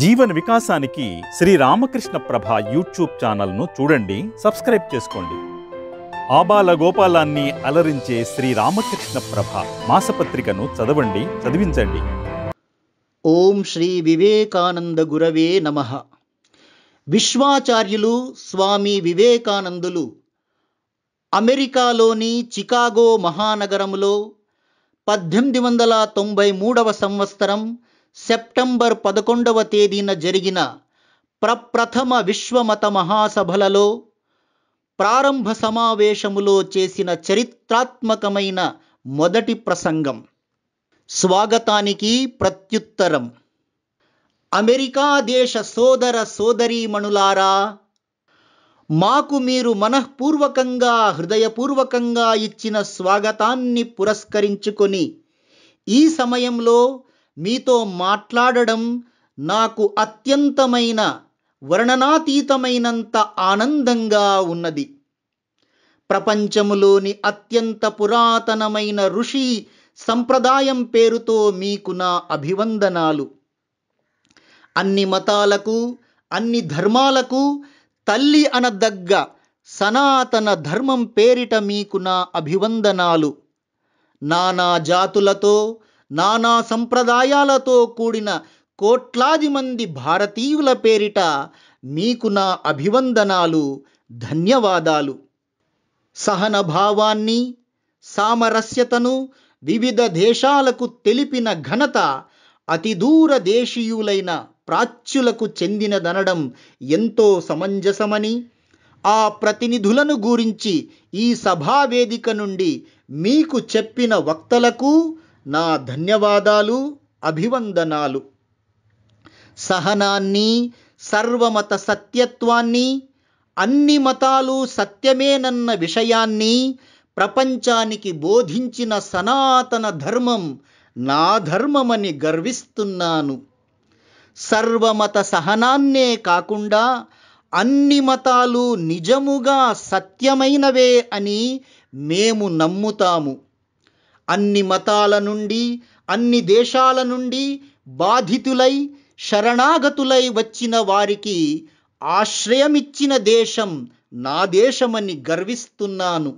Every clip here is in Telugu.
జీవన వికాసానికి శ్రీ రామకృష్ణ ప్రభ యూట్యూబ్ ఛానల్ను చూడండి సబ్స్క్రైబ్ చేసుకోండి ఆబాల గోపాలాన్ని అలరించే శ్రీ రామకృష్ణ ప్రభ మాసపత్రికను చదవండి చదివించండి ఓం శ్రీ వివేకానంద గురవే నమ విశ్వాచార్యులు స్వామి వివేకానందులు అమెరికాలోని చికాగో మహానగరంలో పద్దెనిమిది వందల తొంభై మూడవ సంవత్సరం సెప్టెంబర్ పదకొండవ తేదీన జరిగిన ప్రప్రథమ విశ్వమత మహాసభలలో ప్రారంభ సమావేశములో చేసిన చరిత్రాత్మకమైన మొదటి ప్రసంగం స్వాగతానికి ప్రత్యుత్తరం అమెరికా దేశ సోదర సోదరీమణులారా మాకు మీరు మనఃపూర్వకంగా హృదయపూర్వకంగా ఇచ్చిన స్వాగతాన్ని పురస్కరించుకొని ఈ సమయంలో మీతో మాట్లాడడం నాకు అత్యంతమైన వర్ణనాతీతమైనంత ఆనందంగా ఉన్నది ప్రపంచములోని అత్యంత పురాతనమైన ఋషి సంప్రదాయం పేరుతో మీకు నా అభివందనాలు అన్ని మతాలకు అన్ని ధర్మాలకు తల్లి అనదగ్గ సనాతన ధర్మం పేరిట మీకు నా అభివందనాలు నానా జాతులతో నానా సంప్రదాయాలతో కూడిన కోట్లాది మంది భారతీయుల పేరిట మీకు నా అభివందనాలు ధన్యవాదాలు సహనభావాన్ని సామరస్యతను వివిధ దేశాలకు తెలిపిన ఘనత అతి దూర దేశీయులైన ప్రాచ్యులకు చెందినదనడం ఎంతో సమంజసమని ఆ ప్రతినిధులను గురించి ఈ సభావేదిక నుండి మీకు చెప్పిన వక్తలకు నా ధన్యవాదాలు అభివందనాలు సహనాన్ని సర్వమత సత్యత్వాన్ని అన్ని మతాలు సత్యమేనన్న విషయాన్ని ప్రపంచానికి బోధించిన సనాతన ధర్మం నా ధర్మమని గర్విస్తున్నాను సర్వమత సహనాన్నే కాకుండా అన్ని మతాలు నిజముగా సత్యమైనవే అని మేము నమ్ముతాము అన్ని మతాల నుండి అన్ని దేశాల నుండి బాధితులై శరణాగతులై వచ్చిన వారికి ఆశ్రయమిచ్చిన దేశం నా దేశమని గర్విస్తున్నాను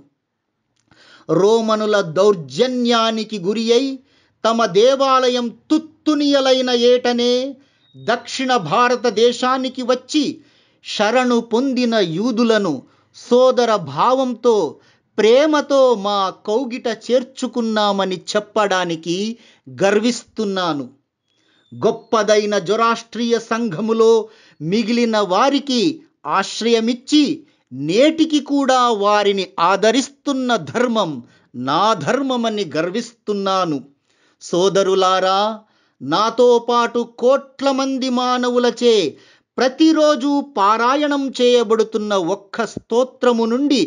రోమనుల దౌర్జన్యానికి గురి అయి తమ దేవాలయం తుత్తునియలైన ఏటనే దక్షిణ భారతదేశానికి వచ్చి శరణు పొందిన యూదులను సోదర భావంతో ప్రేమతో మా కౌగిట చేర్చుకున్నామని చెప్పడానికి గర్విస్తున్నాను గొప్పదైన జ్వరాష్ట్రీయ సంఘములో మిగిలిన వారికి ఆశ్రయమిచ్చి నేటికి కూడా వారిని ఆదరిస్తున్న ధర్మం నా ధర్మమని గర్విస్తున్నాను సోదరులారా నాతో పాటు కోట్ల మంది మానవులచే ప్రతిరోజు పారాయణం చేయబడుతున్న ఒక్క స్తోత్రము నుండి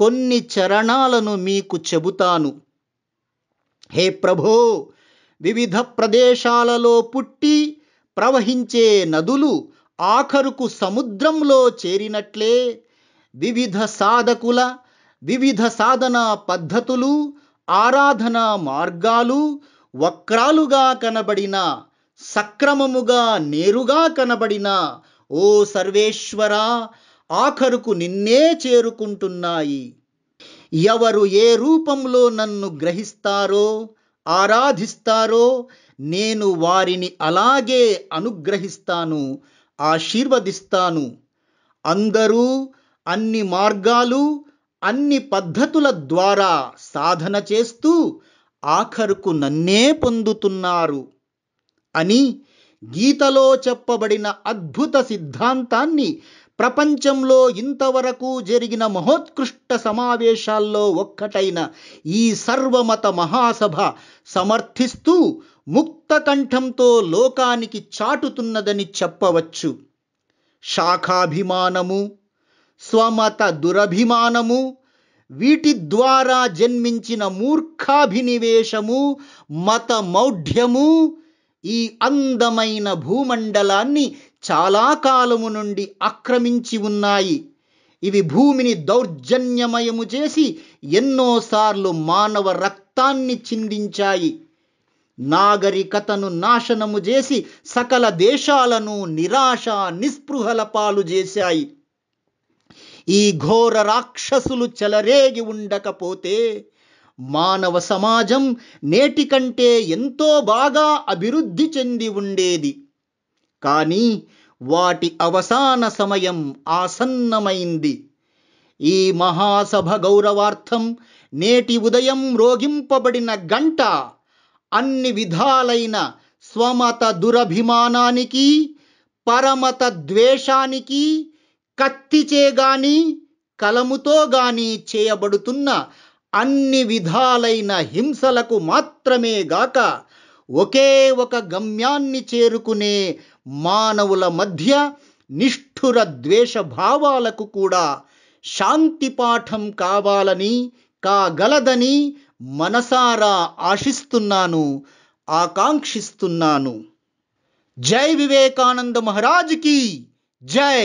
కొన్ని చరణాలను మీకు చెబుతాను హే ప్రభో వివిధ ప్రదేశాలలో పుట్టి ప్రవహించే నదులు ఆఖరుకు సముద్రంలో చేరినట్లే వివిధ సాధకుల వివిధ సాధన పద్ధతులు ఆరాధన మార్గాలు వక్రాలుగా కనబడిన సక్రమముగా నేరుగా కనబడిన ఓ సర్వేశ్వరా ఆఖరుకు నిన్నే చేరుకుంటున్నాయి ఎవరు ఏ రూపంలో నన్ను గ్రహిస్తారో ఆరాధిస్తారో నేను వారిని అలాగే అనుగ్రహిస్తాను ఆశీర్వదిస్తాను అందరూ అన్ని మార్గాలు అన్ని పద్ధతుల ద్వారా సాధన చేస్తూ ఆఖరుకు నన్నే పొందుతున్నారు అని గీతలో చెప్పబడిన అద్భుత సిద్ధాంతాన్ని ప్రపంచంలో ఇంతవరకు జరిగిన మహోత్కృష్ట సమావేశాల్లో ఒక్కటైన ఈ సర్వమత మహాసభ సమర్థిస్తూ ముక్తకంఠంతో లోకానికి చాటుతున్నదని చెప్పవచ్చు శాఖాభిమానము స్వమత దురభిమానము వీటి ద్వారా జన్మించిన మూర్ఖాభినివేశము మత మౌఢ్యము ఈ అందమైన భూమండలాన్ని చాలా కాలము నుండి ఆక్రమించి ఉన్నాయి ఇవి భూమిని దౌర్జన్యమయము చేసి ఎన్నోసార్లు మానవ రక్తాన్ని చిందించాయి నాగరికతను నాశనము చేసి సకల దేశాలను నిరాశ నిస్పృహల పాలు చేశాయి ఈ ఘోర రాక్షసులు చెలరేగి ఉండకపోతే మానవ సమాజం నేటికంటే ఎంతో బాగా అభివృద్ధి చెంది ఉండేది కానీ వాటి అవసాన సమయం ఆసన్నమైంది ఈ మహాసభ గౌరవార్థం నేటి ఉదయం రోగింపబడిన గంట అన్ని విధాలైన స్వమత దురభిమానానికి పరమత ద్వేషానికి కత్తిచే గాని కలముతో గాని చేయబడుతున్న అన్ని విధాలైన హింసలకు మాత్రమే గాక ఒకే ఒక గమ్యాన్ని చేరుకునే మానవుల మధ్య నిష్ఠుర ద్వేష భావాలకు కూడా శాంతి పాఠం కావాలని కాగలదని మనసారా ఆశిస్తున్నాను ఆకాంక్షిస్తున్నాను జై వివేకానంద మహారాజ్కి జై